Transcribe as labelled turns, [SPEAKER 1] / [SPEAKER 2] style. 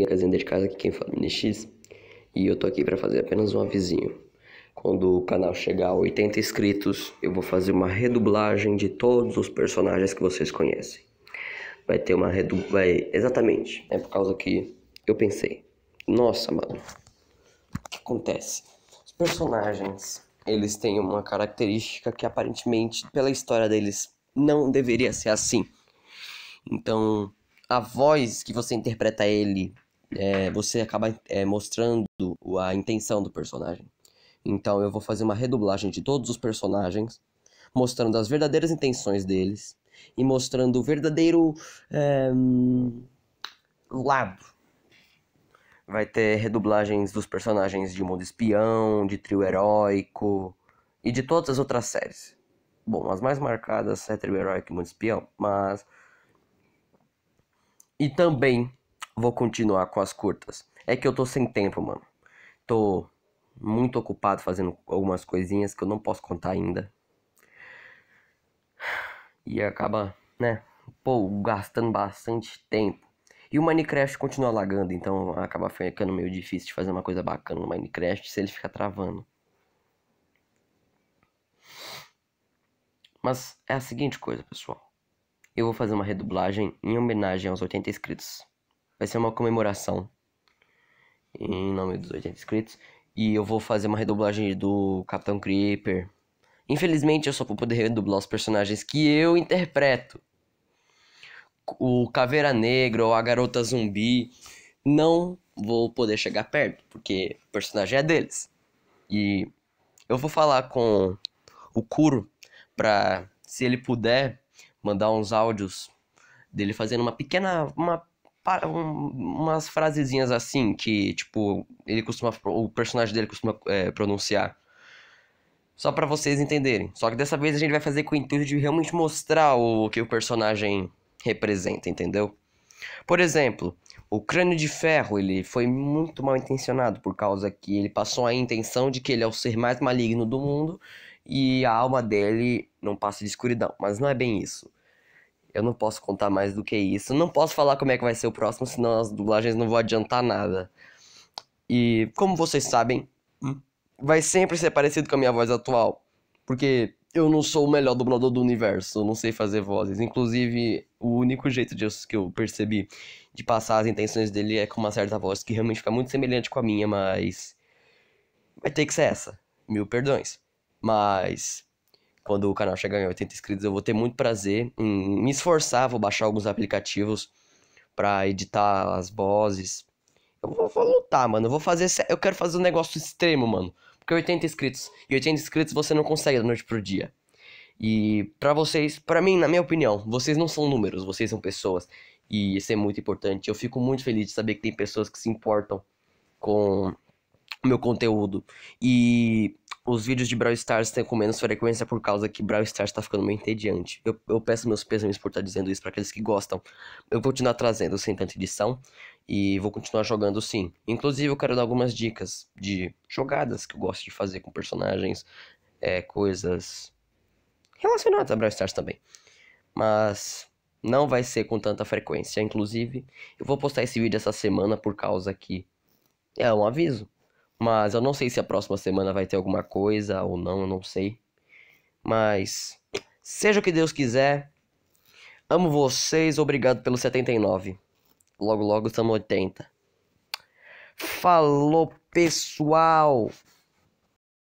[SPEAKER 1] Peguei a casinha de casa, aqui quem fala é NX, e eu tô aqui para fazer apenas um avisinho. Quando o canal chegar a 80 inscritos, eu vou fazer uma redublagem de todos os personagens que vocês conhecem. Vai ter uma redublagem, exatamente, é por causa que eu pensei, nossa, mano, o que acontece? Os personagens, eles têm uma característica que aparentemente, pela história deles, não deveria ser assim. Então, a voz que você interpreta ele é, você acaba é, mostrando a intenção do personagem. Então eu vou fazer uma redublagem de todos os personagens, mostrando as verdadeiras intenções deles e mostrando o verdadeiro é, lado. Vai ter redublagens dos personagens de Mundo Espião, de Trio Heróico e de todas as outras séries. Bom, as mais marcadas é Trio Heróico e Mundo Espião, mas. E também vou continuar com as curtas. É que eu tô sem tempo, mano. Tô muito ocupado fazendo algumas coisinhas que eu não posso contar ainda. E acaba, né? Pô, gastando bastante tempo. E o Minecraft continua lagando, então acaba ficando meio difícil de fazer uma coisa bacana no Minecraft se ele ficar travando. Mas é a seguinte coisa, pessoal. Eu vou fazer uma redublagem em homenagem aos 80 inscritos vai ser uma comemoração em nome dos 80 inscritos. E eu vou fazer uma redublagem do Capitão Creeper. Infelizmente, eu só vou poder redublar os personagens que eu interpreto. O Caveira Negra ou a Garota Zumbi. Não vou poder chegar perto, porque o personagem é deles. E eu vou falar com o Kuro pra, se ele puder, mandar uns áudios dele fazendo uma pequena, uma um, umas frasezinhas assim que, tipo, ele costuma. O personagem dele costuma é, pronunciar. Só para vocês entenderem. Só que dessa vez a gente vai fazer com o intuito de realmente mostrar o, o que o personagem representa, entendeu? Por exemplo, o crânio de ferro, ele foi muito mal intencionado por causa que ele passou a intenção de que ele é o ser mais maligno do mundo e a alma dele não passa de escuridão, mas não é bem isso. Eu não posso contar mais do que isso. Não posso falar como é que vai ser o próximo, senão as dublagens não vão adiantar nada. E como vocês sabem, hum. vai sempre ser parecido com a minha voz atual. Porque eu não sou o melhor dublador do universo, eu não sei fazer vozes. Inclusive, o único jeito disso que eu percebi de passar as intenções dele é com uma certa voz que realmente fica muito semelhante com a minha, mas. Vai ter que ser essa. Mil perdões. Mas quando o canal chegar em 80 inscritos, eu vou ter muito prazer em me esforçar, vou baixar alguns aplicativos para editar as vozes. Eu vou, vou, lutar, mano. Eu vou fazer. Eu quero fazer um negócio extremo, mano. Porque 80 inscritos. E 80 inscritos você não consegue da noite pro dia. E para vocês, para mim, na minha opinião, vocês não são números, vocês são pessoas. E isso é muito importante. Eu fico muito feliz de saber que tem pessoas que se importam com o meu conteúdo. E os vídeos de Brawl Stars têm com menos frequência por causa que Brawl Stars tá ficando meio entediante. Eu, eu peço meus pêsames por estar tá dizendo isso para aqueles que gostam. Eu vou continuar trazendo sem tanta edição e vou continuar jogando sim. Inclusive, eu quero dar algumas dicas de jogadas que eu gosto de fazer com personagens, é, coisas relacionadas a Brawl Stars também. Mas não vai ser com tanta frequência. Inclusive, eu vou postar esse vídeo essa semana por causa que é um aviso. Mas eu não sei se a próxima semana vai ter alguma coisa ou não, eu não sei. Mas seja o que Deus quiser. Amo vocês, obrigado pelo 79. Logo, logo estamos 80. Falou, pessoal!